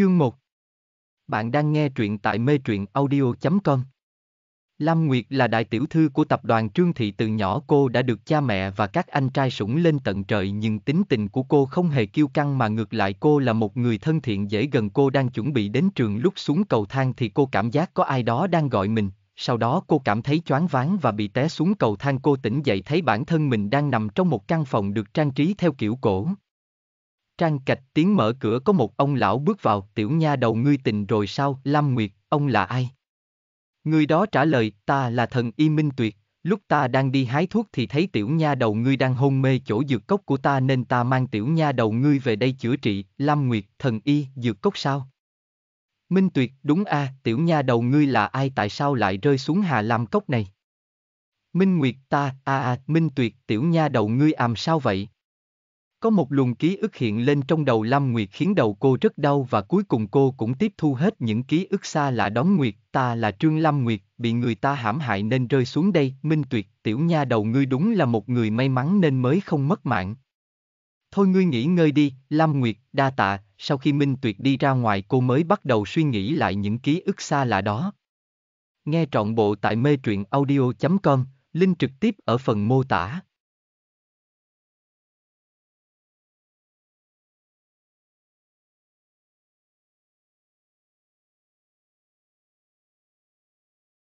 Chương 1 Bạn đang nghe truyện tại mê truyện audio.com Lam Nguyệt là đại tiểu thư của tập đoàn Trương Thị từ nhỏ cô đã được cha mẹ và các anh trai sủng lên tận trời nhưng tính tình của cô không hề kiêu căng mà ngược lại cô là một người thân thiện dễ gần cô đang chuẩn bị đến trường lúc xuống cầu thang thì cô cảm giác có ai đó đang gọi mình, sau đó cô cảm thấy choáng váng và bị té xuống cầu thang cô tỉnh dậy thấy bản thân mình đang nằm trong một căn phòng được trang trí theo kiểu cổ. Trang cạch tiếng mở cửa có một ông lão bước vào, tiểu nha đầu ngươi tình rồi sao, Lam Nguyệt, ông là ai? Người đó trả lời, ta là thần y minh tuyệt, lúc ta đang đi hái thuốc thì thấy tiểu nha đầu ngươi đang hôn mê chỗ dược cốc của ta nên ta mang tiểu nha đầu ngươi về đây chữa trị, Lam Nguyệt, thần y, dược cốc sao? Minh Tuyệt, đúng a, à, tiểu nha đầu ngươi là ai tại sao lại rơi xuống Hà Lam cốc này? Minh Nguyệt ta, a à a, à, Minh Tuyệt, tiểu nha đầu ngươi làm sao vậy? Có một luồng ký ức hiện lên trong đầu Lam Nguyệt khiến đầu cô rất đau và cuối cùng cô cũng tiếp thu hết những ký ức xa lạ đón Nguyệt, ta là Trương Lam Nguyệt, bị người ta hãm hại nên rơi xuống đây, Minh Tuyệt, tiểu nha đầu ngươi đúng là một người may mắn nên mới không mất mạng. Thôi ngươi nghỉ ngơi đi, Lam Nguyệt, đa tạ, sau khi Minh Tuyệt đi ra ngoài cô mới bắt đầu suy nghĩ lại những ký ức xa lạ đó. Nghe trọn bộ tại mê truyện audio.com, link trực tiếp ở phần mô tả.